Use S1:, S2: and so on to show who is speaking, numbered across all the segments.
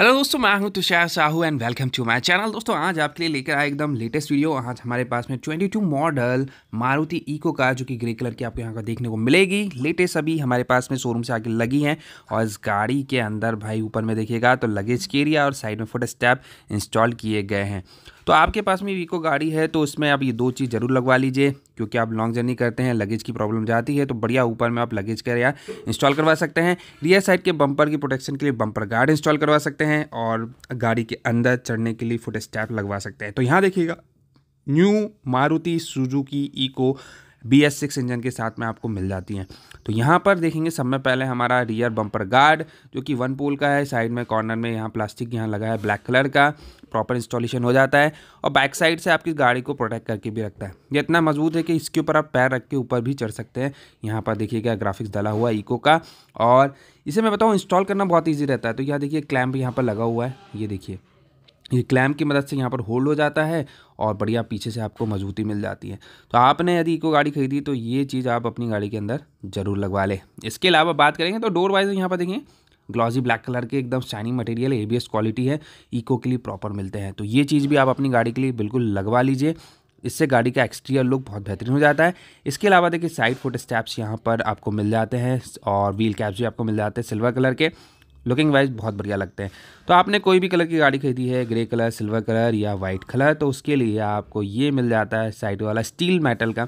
S1: hello दोस्तों मैं हूं Tushar Sahu and welcome to my channel दोस्तों आज आपके लिए लेकर आए एकदम लेटेस्ट वीडियो आज हमारे पास में 22 मॉडल मारुति इको कार जो कि ग्रे कलर की आपको यहां का देखने को मिलेगी लेटेस्ट अभी हमारे पास में शोरूम से आगे लगी है और इस गाड़ी के अंदर भाई ऊपर में देखिएगा तो लगेज के और साइड में फुट स्टैप इंस्टॉल किए गए हैं तो आपके पास में वीको गाड़ी है तो उसमें आप ये दो चीज़ ज़रूर लगवा लीजिए क्योंकि आप लॉन्ग जर्नी करते हैं लगेज की प्रॉब्लम जाती है तो बढ़िया ऊपर में आप लगेज का या इंस्टॉल करवा सकते हैं रियर साइड के बम्पर की प्रोटेक्शन के लिए बम्पर गार्ड इंस्टॉल करवा सकते हैं और गाड़ी के अंदर चढ़ने के लिए फुट स्टैप लगवा सकते हैं तो यहाँ देखिएगा new Maruti Suzuki Eeco B S six engine के साथ में आपको मिल जाती हैं तो यहाँ पर देखेंगे सब में पहले हमारा रियर बम्पर गार्ड जो कि वन पोल का है साइड में कॉर्नर में यहाँ प्लास्टिक यहाँ लगा है ब्लैक कलर का प्रॉपर इंस्टॉलेशन हो जाता है और बैक साइड से आपकी गाड़ी को प्रोटेक्ट करके भी रखता है ये इतना मजबूत है कि इसके ऊपर आप पैर रख के ऊपर भी चढ़ सकते हैं यहाँ पर देखिएगा ग्राफिक्स डला हुआ इको का और इसे मैं बताऊँ इंस्टॉल करना बहुत ईजी रहता है तो यहाँ देखिए क्लैम्प यहाँ पर लगा हुआ है ये देखिए ये क्लैम्प की मदद से यहाँ पर होल्ड हो जाता है और बढ़िया पीछे से आपको मजबूती मिल जाती है तो आपने यदि इको गाड़ी खरीदी तो ये चीज़ आप अपनी गाड़ी के अंदर ज़रूर लगवा लें इसके अलावा बात करेंगे तो डोर वाइज यहाँ पर देखिए ग्लॉजी ब्लैक कलर के एकदम शाइनिंग मटेरियल है क्वालिटी है ईको के लिए प्रॉपर मिलते हैं तो ये चीज़ भी आप अपनी गाड़ी के लिए बिल्कुल लगवा लीजिए इससे गाड़ी का एक्सटीरियर लुक बहुत बेहतरीन हो जाता है इसके अलावा देखिए साइड फुट स्टेप्स यहाँ पर आपको मिल जाते हैं और व्हील कैप्स भी आपको मिल जाते हैं सिल्वर कलर के लुकिंग वाइज बहुत बढ़िया लगते हैं तो आपने कोई भी कलर की गाड़ी खरीदी है ग्रे कलर सिल्वर कलर या वाइट कलर तो उसके लिए आपको ये मिल जाता है साइड वाला स्टील मेटल का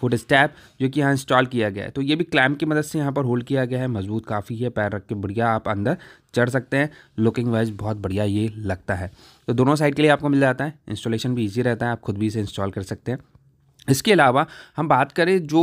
S1: फुट स्टैप जो कि यहाँ इंस्टॉल किया गया है तो ये भी क्लैम्प की मदद से यहाँ पर होल्ड किया गया है मजबूत काफ़ी है पैर रख के बढ़िया आप अंदर चढ़ सकते हैं लुकिंग वाइज बहुत बढ़िया ये लगता है तो दोनों साइड के लिए आपको मिल जाता है इंस्टॉलेशन भी ईजी रहता है आप खुद भी इसे इंस्टॉल कर सकते हैं इसके अलावा हम बात करें जो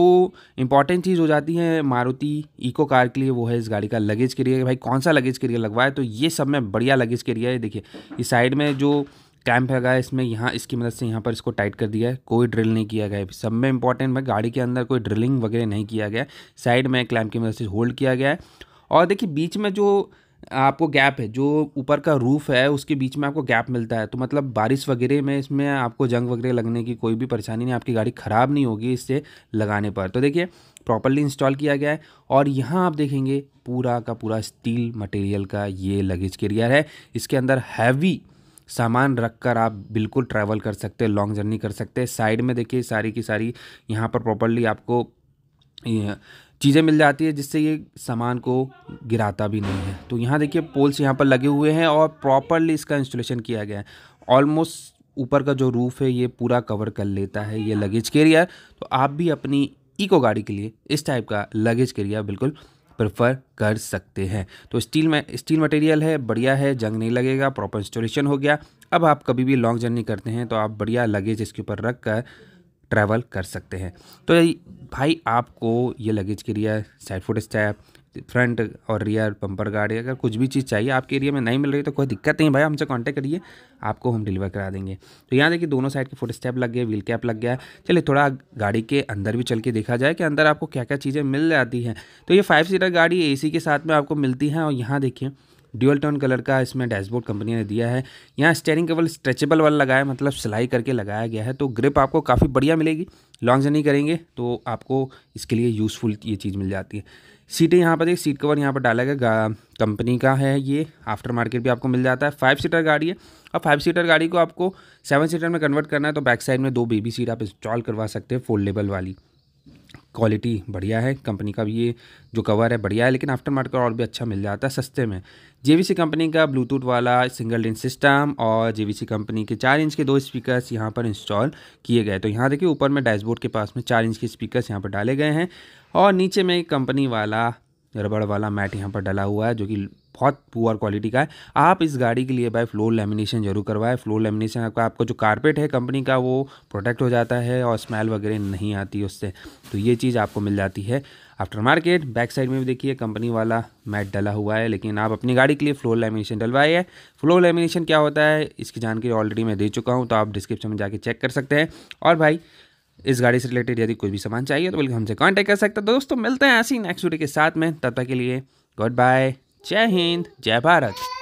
S1: इंपॉर्टेंट चीज़ हो जाती है मारुति इको कार के लिए वो है इस गाड़ी का लगेज के लिए भाई कौन सा लगेज के लिए लगवाए तो ये सब में बढ़िया लगेज के लिए देखिए इस साइड में जो कैंप लगा है इसमें यहाँ इसकी मदद से यहाँ पर इसको टाइट कर दिया है कोई ड्रिल नहीं किया गया है सब में इंपॉर्टेंट भाई गाड़ी के अंदर कोई ड्रिलिंग वगैरह नहीं किया गया साइड में क्लैम्प की मदद से होल्ड किया गया है और देखिए बीच में जो आपको गैप है जो ऊपर का रूफ़ है उसके बीच में आपको गैप मिलता है तो मतलब बारिश वगैरह में इसमें आपको जंग वगैरह लगने की कोई भी परेशानी नहीं आपकी गाड़ी ख़राब नहीं होगी इससे लगाने पर तो देखिए प्रॉपरली इंस्टॉल किया गया है और यहाँ आप देखेंगे पूरा का पूरा स्टील मटेरियल का ये लगेज कैरियर है इसके अंदर हैवी सामान रख कर आप बिल्कुल ट्रैवल कर सकते हैं लॉन्ग जर्नी कर सकते हैं साइड में देखिए सारी की सारी यहाँ पर प्रॉपरली आपको चीज़ें मिल जाती है जिससे ये सामान को गिराता भी नहीं है तो यहाँ देखिए पोल्स यहाँ पर लगे हुए हैं और प्रॉपरली इसका इंस्टॉलेशन किया गया है ऑलमोस्ट ऊपर का जो रूफ़ है ये पूरा कवर कर लेता है ये लगेज कैरियर तो आप भी अपनी इको गाड़ी के लिए इस टाइप का लगेज कैरियर बिल्कुल प्रेफर कर सकते हैं तो स्टील में स्टील मटेरियल है बढ़िया है जंग नहीं लगेगा प्रॉपर इंस्टॉलेशन हो गया अब आप कभी भी लॉन्ग जर्नी करते हैं तो आप बढ़िया लगेज इसके ऊपर रख कर ट्रैवल कर सकते हैं तो भाई आपको ये लगेज के rear side foot step front और रियर पंपर गार्ड अगर कुछ भी चीज़ चाहिए आपके एरिया में नहीं मिल रही तो कोई दिक्कत नहीं भाई हमसे कांटेक्ट करिए आपको हम डिलीवर करा देंगे तो यहाँ देखिए दोनों साइड के फुट स्टेप लग गए व्हील कैप लग गया चलिए थोड़ा गाड़ी के अंदर भी चल के देखा जाए कि अंदर आपको क्या क्या चीज़ें मिल जाती हैं तो ये फाइव सीटर गाड़ी ए के साथ में आपको मिलती हैं और यहाँ देखिए ड्यूअल टोन कलर का इसमें डैशबोर्ड कंपनी ने दिया है यहाँ स्टेयरिंग केवल स्ट्रेचेबल वाला लगाया मतलब सिलाई करके लगाया गया है तो ग्रिप आपको काफ़ी बढ़िया मिलेगी लॉन्ग जर्नी करेंगे तो आपको इसके लिए यूज़फुल ये चीज़ मिल जाती है सीटें यहाँ पर देखिए सीट कवर यहाँ पर डाला गया कंपनी का है ये आफ्टर मार्केट भी आपको मिल जाता है फाइव सीटर गाड़ी है और फाइव सीटर गाड़ी को आपको सेवन सीटर में कन्वर्ट करना है तो बैक साइड में दो बेबी सीट आप इंस्टॉल करवा सकते हैं फोल्डेबल वाली क्वालिटी बढ़िया है कंपनी का भी ये जो कवर है बढ़िया है लेकिन आफ्टर मार्केट और भी अच्छा मिल जाता है सस्ते में जे कंपनी का ब्लूटूथ वाला सिंगल रेंज सिस्टम और जे कंपनी के चार इंच के दो स्पीकर्स यहाँ पर इंस्टॉल किए गए तो यहाँ देखिए ऊपर में डैशबोर्ड के पास में चार इंच के स्पीकर्स यहाँ पर डाले गए हैं और नीचे में कंपनी वाला रबड़ वाला मैट यहाँ पर डला हुआ है जो कि बहुत पुअर क्वालिटी का है आप इस गाड़ी के लिए भाई फ्लोर लेमिनेशन जरूर करवाएं फ्लोर लेमिनेशन आपका आपका जो कारपेट है कंपनी का वो प्रोटेक्ट हो जाता है और स्मेल वगैरह नहीं आती उससे तो ये चीज़ आपको मिल जाती है आफ्टर मार्केट बैक साइड में भी देखिए कंपनी वाला मैट डला हुआ है लेकिन आप अपनी गाड़ी के लिए फ्लोर लेमिनेशन डलवाइए फ्लोर लेमिनेशन क्या होता है इसकी जानकारी ऑलरेडी मैं दे चुका हूँ तो आप डिस्क्रिप्शन में जाके चेक कर सकते हैं और भाई इस गाड़ी से रिलेटेड यदि कोई भी सामान चाहिए तो बिल्कुल हमसे कॉन्टैक्ट कर सकते हैं दोस्तों मिलते हैं ऐसी नेक्स्ट वीडियो के साथ में तब तक के लिए गुड बाय जय हिंद जय भारत